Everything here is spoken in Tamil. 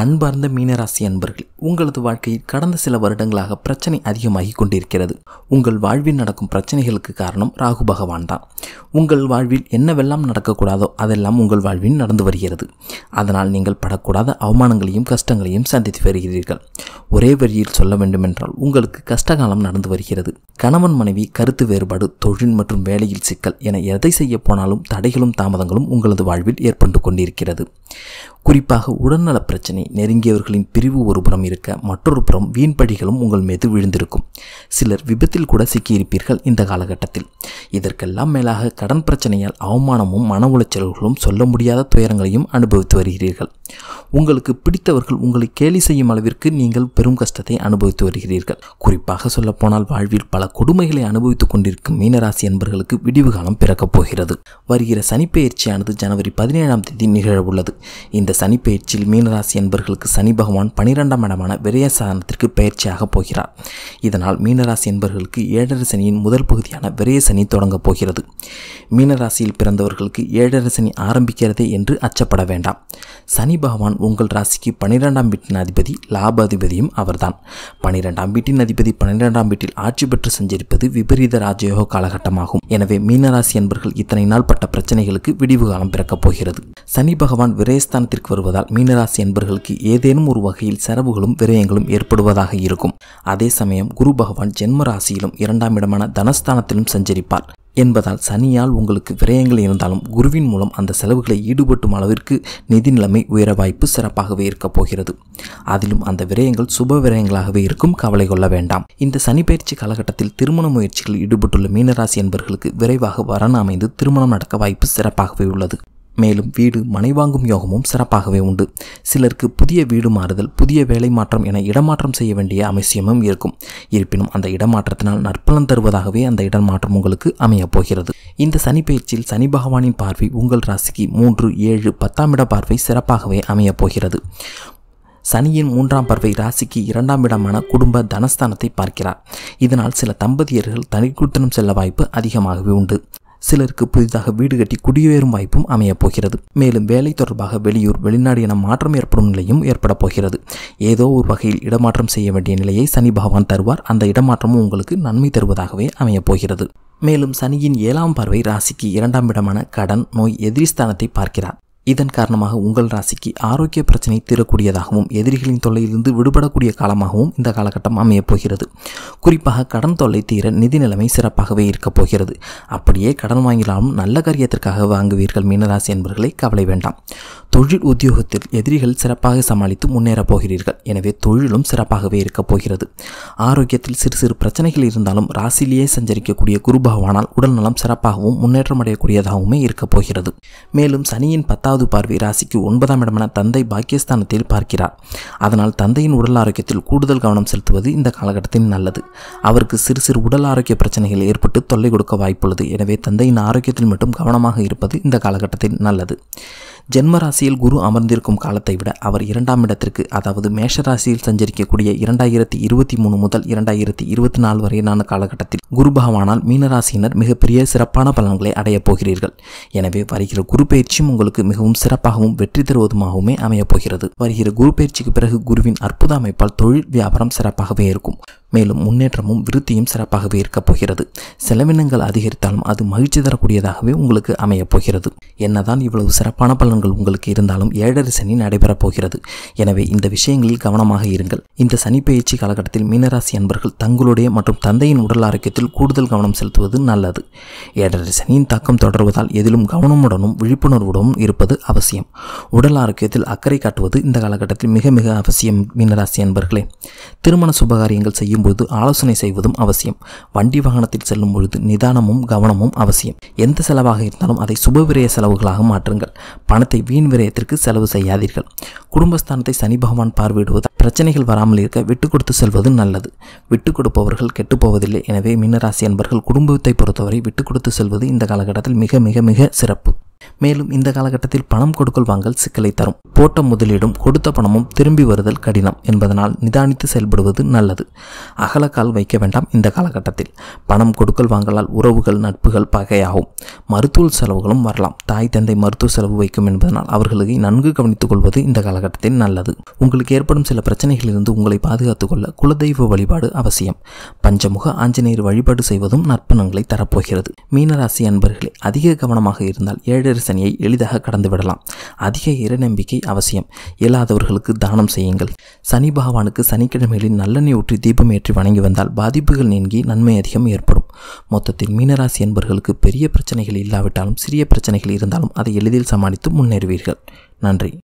அன்பார்ந்த மீனராசி அன்பர்கள் உங்களது வாழ்க்கையில் கடந்த சில வருடங்களாக பிரச்சனை அதிகமாகி கொண்டிருக்கிறது உங்கள் வாழ்வில் நடக்கும் பிரச்சனைகளுக்கு காரணம் ராகு பகவான் தான் உங்கள் வாழ்வில் என்னவெல்லாம் நடக்கக்கூடாதோ அதெல்லாம் உங்கள் வாழ்வில் நடந்து வருகிறது அதனால் நீங்கள் படக்கூடாத அவமானங்களையும் கஷ்டங்களையும் சந்தித்து வருகிறீர்கள் ஒரே வரியில் சொல்ல வேண்டுமென்றால் உங்களுக்கு கஷ்டகாலம் நடந்து வருகிறது கணவன் மனைவி கருத்து வேறுபாடு தொழில் மற்றும் வேலையில் சிக்கல் என எதை செய்ய போனாலும் தடைகளும் தாமதங்களும் உங்களது வாழ்வில் ஏற்பட்டு கொண்டிருக்கிறது குறிப்பாக உடல்நல பிரச்சனை நெருங்கியவர்களின் பிரிவு ஒரு புறம் இருக்க மற்றொரு புறம் வீண்படிகளும் உங்கள் மீது விழுந்திருக்கும் சிலர் விபத்தில் கூட சிக்கியிருப்பீர்கள் இந்த காலகட்டத்தில் இதற்கெல்லாம் மேலாக கடன் பிரச்சனையால் அவமானமும் மன உளைச்சல்களும் சொல்ல முடியாத துயரங்களையும் அனுபவித்து வருகிறீர்கள் உங்களுக்கு பிடித்தவர்கள் உங்களை கேலி செய்யும் அளவிற்கு நீங்கள் பெரும் கஷ்டத்தை அனுபவித்து வருகிறீர்கள் குறிப்பாக சொல்லப்போனால் வாழ்வில் பல கொடுமைகளை அனுபவித்துக் கொண்டிருக்கும் மீனராசி என்பர்களுக்கு விடிவு காலம் பிறக்கப் போகிறது வருகிற சனிப்பெயர்ச்சியானது ஜனவரி பதினேழாம் தேதி நிகழவுள்ளது இந்த இந்த சனி பயிற்சியில் மீனராசி என்பர்களுக்கு சனி பகவான் பனிரெண்டாம் இடமான விரயசாதனத்திற்கு பயிற்சியாக போகிறார் இதனால் மீனராசி என்பர்களுக்கு ஏழரை சனியின் முதல் பகுதியான விரய சனி தொடங்கப் போகிறது மீனராசியில் பிறந்தவர்களுக்கு ஏழரை சனி ஆரம்பிக்கிறதே என்று அச்சப்பட வேண்டாம் சனி பகவான் உங்கள் ராசிக்கு பனிரெண்டாம் வீட்டின் அதிபதி லாப அதிபதியும் அவர்தான் பனிரெண்டாம் வீட்டின் அதிபதி பன்னிரெண்டாம் வீட்டில் ஆட்சி பெற்று செஞ்சிருப்பது விபரீத ராஜயோக காலகட்டமாகும் எனவே மீனராசி என்பர்கள் இத்தனை நாள் பட்ட பிரச்சனைகளுக்கு விடிவு காலம் பிறக்கப் போகிறது சனி பகவான் விரயஸ்தானத்திற்கு ராசியிற்கு வருவதால் மீனராசி என்பர்களுக்கு ஏதேனும் ஒரு வகையில் செலவுகளும் விரயங்களும் ஏற்படுவதாக இருக்கும் அதே சமயம் குரு பகவான் ஜென்ம ராசியிலும் இரண்டாம் இடமான தனஸ்தானத்திலும் சஞ்சரிப்பார் என்பதால் சனியால் உங்களுக்கு விரயங்கள் இருந்தாலும் குருவின் மூலம் அந்த செலவுகளை ஈடுபட்டும் அளவிற்கு நிதி நிலைமை உயர வாய்ப்பு சிறப்பாகவே இருக்கப் போகிறது அதிலும் அந்த விரயங்கள் சுப விரயங்களாகவே இருக்கும் கவலை கொள்ள வேண்டாம் இந்த சனி பயிற்சி காலகட்டத்தில் திருமண முயற்சிகளில் ஈடுபட்டுள்ள மீனராசி என்பவர்களுக்கு விரைவாக வரன் அமைந்து திருமணம் நடக்க வாய்ப்பு சிறப்பாகவே உள்ளது மேலும் வீடு மனை வாங்கும் யோகமும் சிறப்பாகவே உண்டு சிலருக்கு புதிய வீடு மாறுதல் புதிய வேலை மாற்றம் என இடமாற்றம் செய்ய வேண்டிய அவசியமும் இருக்கும் இருப்பினும் அந்த இடமாற்றத்தினால் நற்பலன் தருவதாகவே அந்த இடமாற்றம் உங்களுக்கு அமையப் போகிறது இந்த சனி பயிற்சியில் சனி பகவானின் பார்வை உங்கள் ராசிக்கு மூன்று ஏழு பத்தாம் இட பார்வை சிறப்பாகவே அமையப் போகிறது சனியின் மூன்றாம் பார்வை ராசிக்கு இரண்டாம் இடமான குடும்ப தனஸ்தானத்தை பார்க்கிறார் இதனால் சில தம்பதியர்கள் தனிக்குத்தனம் செல்ல வாய்ப்பு அதிகமாகவே உண்டு சிலருக்கு புதிதாக வீடு கட்டி குடியேறும் வாய்ப்பும் அமையப் போகிறது மேலும் வேலை தொடர்பாக வெளியூர் வெளிநாடு என மாற்றம் ஏற்படும் நிலையும் ஏற்படப் போகிறது ஏதோ ஒரு வகையில் இடமாற்றம் செய்ய வேண்டிய நிலையை சனி பகவான் தருவார் அந்த இடமாற்றமும் உங்களுக்கு நன்மை தருவதாகவே அமையப் போகிறது மேலும் சனியின் ஏழாம் பார்வை ராசிக்கு இரண்டாம் இடமான கடன் நோய் எதிரிஸ்தானத்தை பார்க்கிறார் இதன் காரணமாக உங்கள் ராசிக்கு ஆரோக்கிய பிரச்சனை தீரக்கூடியதாகவும் எதிரிகளின் தொல்லையிலிருந்து விடுபடக்கூடிய காலமாகவும் இந்த காலகட்டம் அமையப் போகிறது குறிப்பாக கடன் தொல்லை தீர நிதி நிலைமை சிறப்பாகவே இருக்கப் போகிறது அப்படியே கடன் வாங்கினாலும் நல்ல காரியத்திற்காக வாங்குவீர்கள் மீனராசி என்பவர்களை கவலை வேண்டாம் தொழில் உத்தியோகத்தில் எதிரிகள் சிறப்பாக சமாளித்து முன்னேறப் போகிறீர்கள் எனவே தொழிலும் சிறப்பாகவே இருக்கப் போகிறது ஆரோக்கியத்தில் சிறு சிறு பிரச்சனைகள் இருந்தாலும் ராசிலேயே சஞ்சரிக்கக்கூடிய குரு பகவானால் உடல்நலம் சிறப்பாகவும் முன்னேற்றம் அடையக்கூடியதாகவுமே இருக்கப் போகிறது மேலும் சனியின் பத்தாவது ஆறாவது பார்வை ராசிக்கு ஒன்பதாம் இடமான தந்தை பாக்கியஸ்தானத்தில் பார்க்கிறார் அதனால் தந்தையின் உடல் ஆரோக்கியத்தில் கூடுதல் கவனம் செலுத்துவது இந்த காலகட்டத்தில் நல்லது அவருக்கு சிறு சிறு உடல் ஆரோக்கிய பிரச்சனைகள் ஏற்பட்டு தொல்லை கொடுக்க வாய்ப்புள்ளது எனவே தந்தையின் ஆரோக்கியத்தில் மட்டும் கவனமாக இருப்பது இந்த காலகட்டத்தில் நல்லது ஜென்மராசியில் குரு அமர்ந்திருக்கும் காலத்தை விட அவர் இரண்டாம் இடத்திற்கு அதாவது மேஷராசியில் சஞ்சரிக்கக்கூடிய இரண்டாயிரத்தி இருபத்தி மூணு முதல் இரண்டாயிரத்தி இருபத்தி நாலு வரையிலான காலகட்டத்தில் குரு பகவானால் மீனராசியினர் மிகப்பெரிய சிறப்பான பலன்களை அடையப் போகிறீர்கள் எனவே வருகிற குரு பயிற்சியும் உங்களுக்கு மிகவும் சிறப்பாகவும் வெற்றி தருவதுமாகவுமே அமையப் போகிறது வருகிற குரு பயிற்சிக்கு பிறகு குருவின் அற்புத அமைப்பால் தொழில் வியாபாரம் சிறப்பாகவே இருக்கும் மேலும் முன்னேற்றமும் விருத்தியும் சிறப்பாகவே இருக்கப் போகிறது செலவினங்கள் அதிகரித்தாலும் அது மகிழ்ச்சி தரக்கூடியதாகவே உங்களுக்கு அமையப் போகிறது என்னதான் இவ்வளவு சிறப்பான பலன்கள் உங்களுக்கு இருந்தாலும் ஏழரை சனி நடைபெறப் போகிறது எனவே இந்த விஷயங்களில் கவனமாக இருங்கள் இந்த சனி பயிற்சி காலகட்டத்தில் மீனராசி அன்பர்கள் தங்களுடைய மற்றும் தந்தையின் உடல் ஆரோக்கியத்தில் கூடுதல் கவனம் செலுத்துவது நல்லது ஏழரை சனியின் தாக்கம் தொடர்வதால் எதிலும் கவனமுடனும் விழிப்புணர்வுடனும் இருப்பது அவசியம் உடல் ஆரோக்கியத்தில் அக்கறை காட்டுவது இந்த காலகட்டத்தில் மிக மிக அவசியம் மீனராசி அன்பர்களே திருமண சுபகாரியங்கள் செய்யும் பொழுது ஆலோசனை செய்வதும் அவசியம் வண்டி வாகனத்தில் செல்லும் பொழுது நிதானமும் கவனமும் அவசியம் எந்த செலவாக இருந்தாலும் அதை சுபவிரய செலவுகளாக மாற்றுங்கள் பணத்தை வீண் விரயத்திற்கு செலவு செய்யாதீர்கள் குடும்பஸ்தானத்தை சனி பகவான் பார்வையிடுவது பிரச்சனைகள் வராமல் இருக்க விட்டு கொடுத்து செல்வது நல்லது விட்டு கொடுப்பவர்கள் கெட்டுப்போவதில்லை எனவே மீனராசி அன்பர்கள் குடும்பத்தை பொறுத்தவரை விட்டு கொடுத்து செல்வது இந்த காலகட்டத்தில் மிக மிக மிக சிறப்பு மேலும் இந்த காலகட்டத்தில் பணம் கொடுக்கல் வாங்கல் சிக்கலை தரும் போட்ட முதலீடும் கொடுத்த பணமும் திரும்பி வருதல் கடினம் என்பதனால் நிதானித்து செயல்படுவது நல்லது அகலக்கால் வைக்க வேண்டாம் இந்த காலகட்டத்தில் பணம் கொடுக்கல் வாங்கலால் உறவுகள் நட்புகள் பகையாகும் மருத்துவ செலவுகளும் வரலாம் தாய் தந்தை மருத்துவ செலவு வைக்கும் என்பதனால் அவர்களுக்கு நன்கு கவனித்துக் கொள்வது இந்த காலகட்டத்தில் நல்லது உங்களுக்கு ஏற்படும் சில பிரச்சனைகளிலிருந்து உங்களை பாதுகாத்துக் கொள்ள குலதெய்வ வழிபாடு அவசியம் பஞ்சமுக ஆஞ்சநேயர் வழிபாடு செய்வதும் நற்பணங்களை தரப்போகிறது மீனராசி அன்பர்களே அதிக கவனமாக இருந்தால் ஏழு பேரிடர் சனியை எளிதாக கடந்துவிடலாம் அதிக இறநம்பிக்கை அவசியம் இயலாதவர்களுக்கு தானம் செய்யுங்கள் சனி பகவானுக்கு சனிக்கிழமைகளில் நல்லெண்ணெய் ஊற்றி தீபம் ஏற்றி வணங்கி வந்தால் பாதிப்புகள் நீங்கி நன்மை அதிகம் ஏற்படும் மொத்தத்தில் மீனராசி என்பவர்களுக்கு பெரிய பிரச்சனைகள் இல்லாவிட்டாலும் சிறிய பிரச்சனைகள் இருந்தாலும் அதை எளிதில் சமாளித்து முன்னேறுவீர்கள் நன்றி